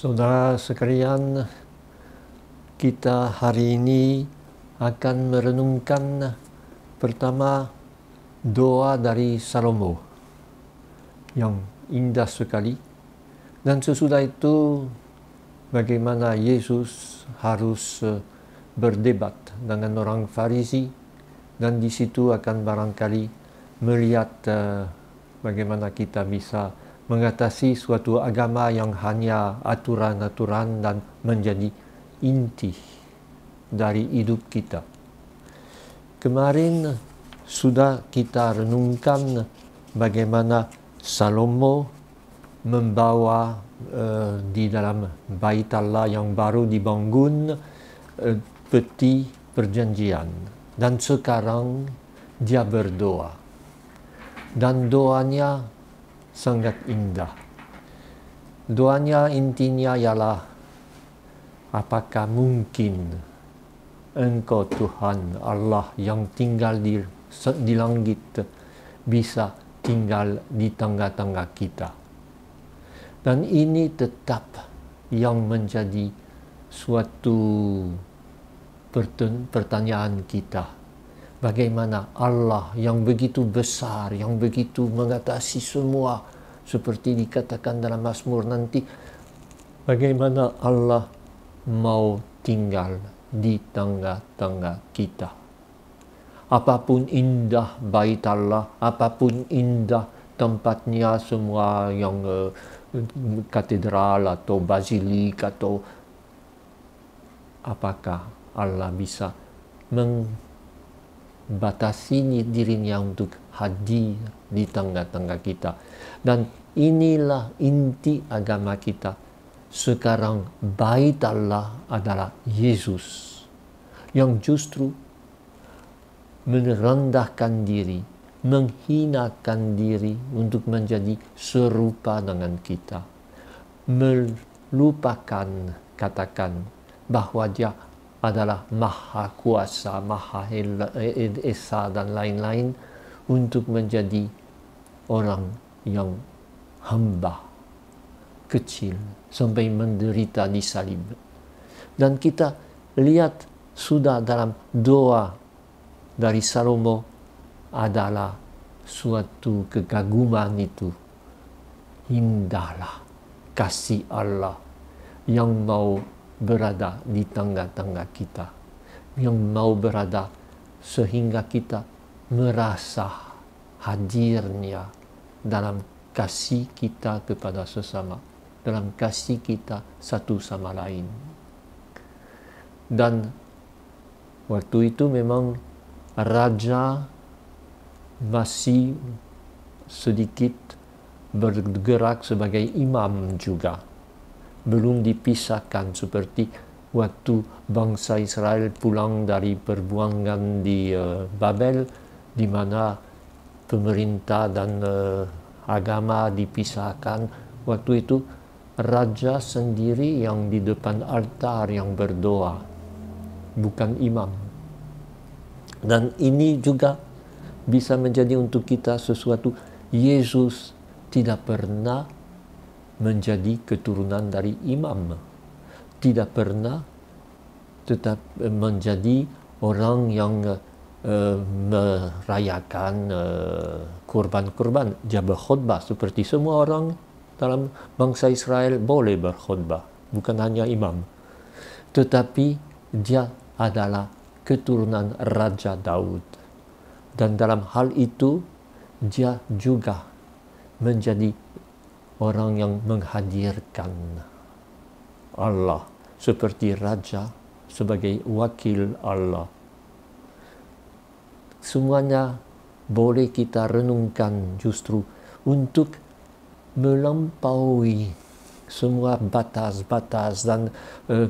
Saudara sekalian, kita hari ini akan merenungkan pertama doa dari Salomo yang indah sekali dan sesudah itu bagaimana Yesus harus eh, berdebat dengan orang Farisi dan di situ akan barangkali melihat eh, bagaimana kita bisa mengatasi suatu agama yang hanya aturan-aturan dan menjadi inti dari hidup kita. Kemarin sudah kita renungkan bagaimana Salomo membawa uh, di dalam bait Allah yang baru dibangun uh, peti perjanjian dan sekarang dia berdoa dan doanya sangat indah. Doanya intinya ialah, apakah mungkin engkau Tuhan Allah yang tinggal di, di langit bisa tinggal di tangga-tangga kita. Dan ini tetap yang menjadi suatu pertanyaan kita. Bagaimana Allah yang begitu besar, yang begitu mengatasi semua, seperti dikatakan dalam Mazmur nanti bagaimana Allah mau tinggal di tangga-tangga kita. Apapun indah bait Allah, apapun indah tempatnya semua yang uh, katedral atau basilik atau apakah Allah bisa membatasi dirinya untuk hadir di tengah-tengah kita. Dan inilah inti agama kita. Sekarang bait Allah adalah Yesus yang justru merendahkan diri, menghinakan diri untuk menjadi serupa dengan kita. Melupakan, katakan, bahwa dia adalah maha kuasa, maha esa dan lain-lain untuk menjadi orang yang hamba kecil sampai menderita di salib. Dan kita lihat sudah dalam doa dari Salomo adalah suatu kegaguman itu. Indahlah kasih Allah yang mau berada di tengah-tengah kita, yang mau berada sehingga kita merasa hadirnya dalam kasih kita kepada sesama dalam kasih kita satu sama lain dan waktu itu memang raja masih sedikit bergerak sebagai imam juga belum dipisahkan seperti waktu bangsa Israel pulang dari perbuangan di uh, Babel di mana pemerintah dan uh, agama dipisahkan. Waktu itu raja sendiri yang di depan altar yang berdoa, bukan imam. Dan ini juga bisa menjadi untuk kita sesuatu. Yesus tidak pernah menjadi keturunan dari imam, tidak pernah tetap eh, menjadi orang yang eh, Eh, merayakan eh, kurban-kurban dia berkhutbah seperti semua orang dalam bangsa Israel boleh berkhutbah bukan hanya imam tetapi dia adalah keturunan Raja Daud dan dalam hal itu dia juga menjadi orang yang menghadirkan Allah seperti Raja sebagai wakil Allah semuanya boleh kita renungkan justru untuk melampaui semua batas-batas dan uh,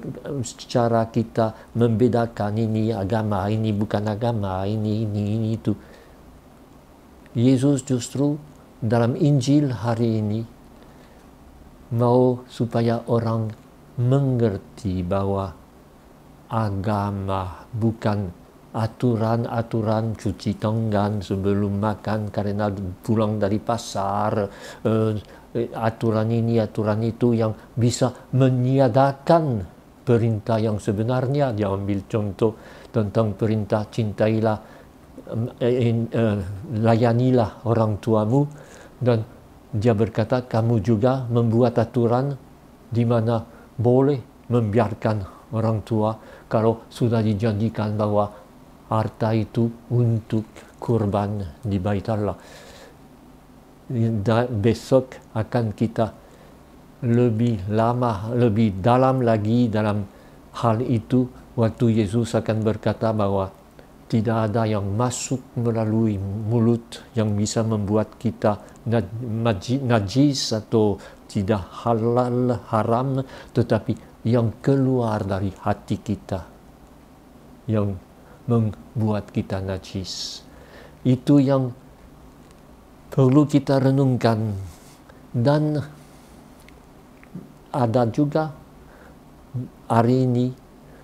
cara kita membedakan ini agama, ini bukan agama, ini, ini, ini itu. Yesus justru dalam Injil hari ini mau supaya orang mengerti bahwa agama bukan aturan-aturan cuci tangan sebelum makan karena pulang dari pasar, eh, aturan ini, aturan itu yang bisa meniadakan perintah yang sebenarnya. Dia ambil contoh tentang perintah cintailah, eh, eh, layanilah orang tuamu dan dia berkata kamu juga membuat aturan di mana boleh membiarkan orang tua kalau sudah dijanjikan bahwa harta itu untuk kurban di bait Allah. Dan besok akan kita lebih lama, lebih dalam lagi dalam hal itu waktu Yesus akan berkata bahwa tidak ada yang masuk melalui mulut yang bisa membuat kita najis atau tidak halal haram tetapi yang keluar dari hati kita yang membuat kita najis. Itu yang perlu kita renungkan. Dan ada juga hari ini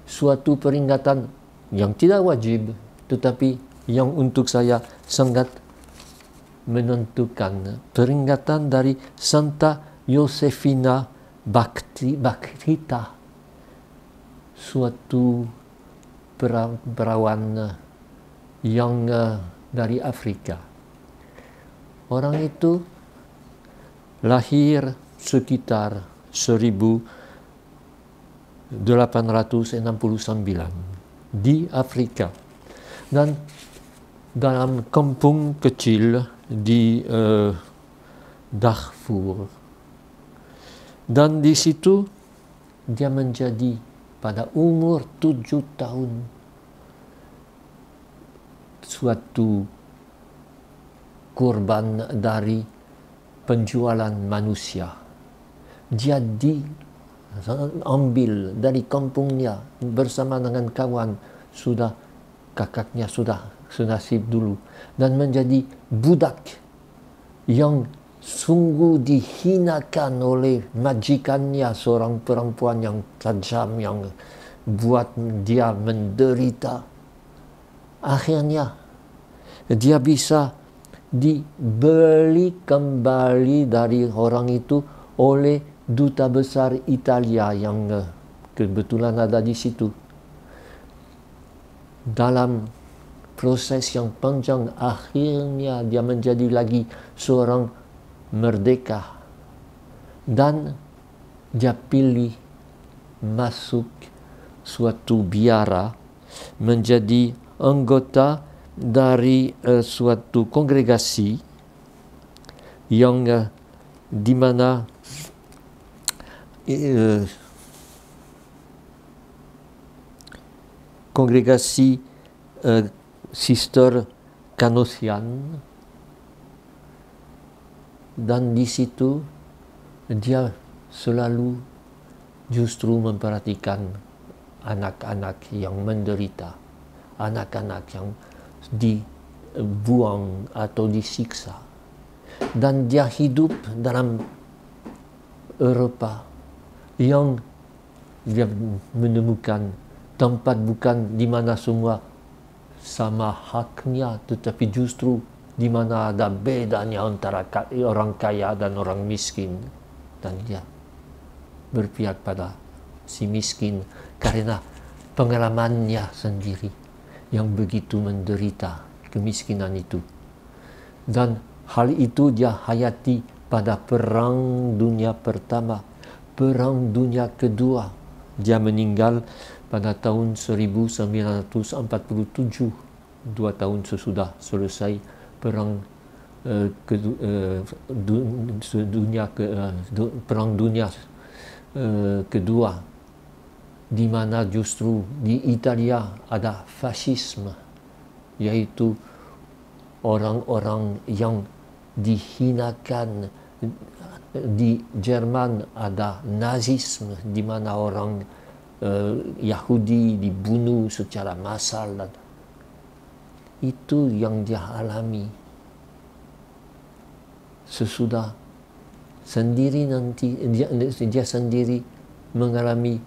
suatu peringatan yang tidak wajib, tetapi yang untuk saya sangat menentukan peringatan dari Santa Yosefina Bakti, Baktita suatu perawan eh, yang eh, dari Afrika. Orang itu lahir sekitar 1869 di Afrika dan dalam kampung kecil di uh, Darfur. Dan di situ dia menjadi pada umur tujuh tahun suatu korban dari penjualan manusia dia diambil dari kampungnya bersama dengan kawan sudah kakaknya sudah senasib dulu dan menjadi budak yang sungguh dihinakan oleh majikannya seorang perempuan yang tajam yang buat dia menderita. Akhirnya dia bisa dibeli kembali dari orang itu oleh duta besar Italia yang eh, kebetulan ada di situ. Dalam proses yang panjang akhirnya dia menjadi lagi seorang merdeka dan dia pilih masuk suatu biara menjadi anggota dari uh, suatu kongregasi yang uh, di mana uh, kongregasi uh, Sister Canossian. dan di situ dia selalu justru memperhatikan anak-anak yang menderita anak-anak yang dibuang atau disiksa dan dia hidup dalam Eropah yang dia menemukan tempat bukan di mana semua sama haknya tetapi justru di mana ada bedanya antara orang kaya dan orang miskin dan dia berpihak pada si miskin karena pengalamannya sendiri yang begitu menderita kemiskinan itu dan hal itu dia hayati pada perang dunia pertama perang dunia kedua dia meninggal pada tahun 1947 dua tahun sesudah selesai perang uh, eh, ke, uh, eh, dun, dunia ke, uh, perang dunia uh, kedua di mana justru di Italia ada fasisme yaitu orang-orang yang dihinakan di Jerman ada nazisme di mana orang uh, Yahudi dibunuh secara massal dan itu yang dia alami sesudah sendiri nanti dia, dia sendiri mengalami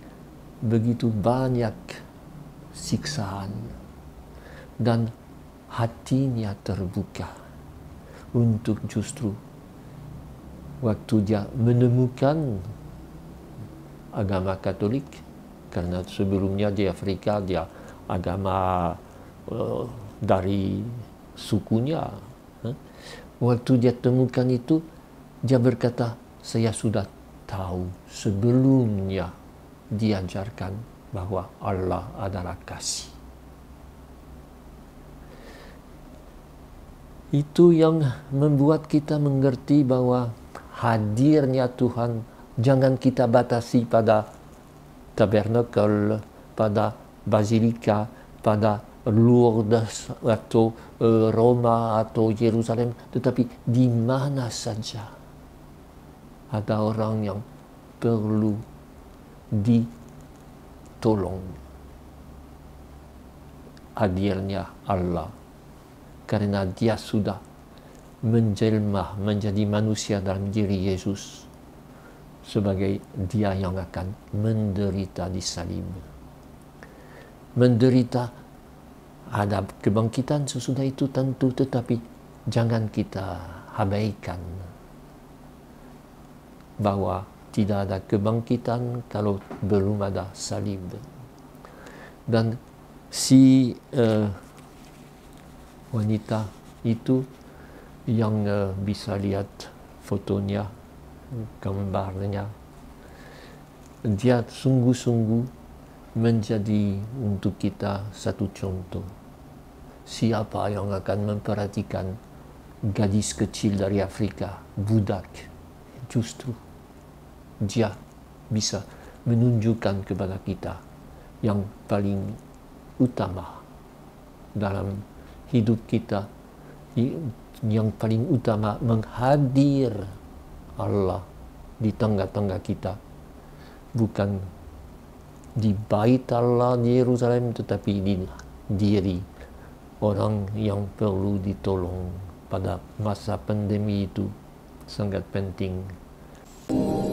begitu banyak siksaan dan hatinya terbuka untuk justru waktu dia menemukan agama Katolik karena sebelumnya di Afrika dia agama uh, dari sukunya. Waktu dia temukan itu, dia berkata, saya sudah tahu sebelumnya diajarkan bahwa Allah adalah kasih. Itu yang membuat kita mengerti bahwa hadirnya Tuhan jangan kita batasi pada tabernakel, pada basilika, pada Lourdes atau eh, Roma atau Yerusalem, tetapi di mana saja ada orang yang perlu ditolong. Hadirnya Allah, karena dia sudah menjelma menjadi manusia dalam diri Yesus sebagai dia yang akan menderita di salib. Menderita ada kebangkitan sesudah itu tentu tetapi jangan kita abaikan bahwa tidak ada kebangkitan kalau belum ada salib dan si uh, wanita itu yang uh, bisa lihat fotonya gambarnya dia sungguh-sungguh menjadi untuk kita satu contoh siapa yang akan memperhatikan gadis kecil dari Afrika, budak? Justru dia bisa menunjukkan kepada kita yang paling utama dalam hidup kita yang paling utama menghadir Allah di tengah-tengah kita bukan di bait Allah di Yerusalem tetapi di diri orang yang perlu ditolong pada masa pandemi itu sangat penting.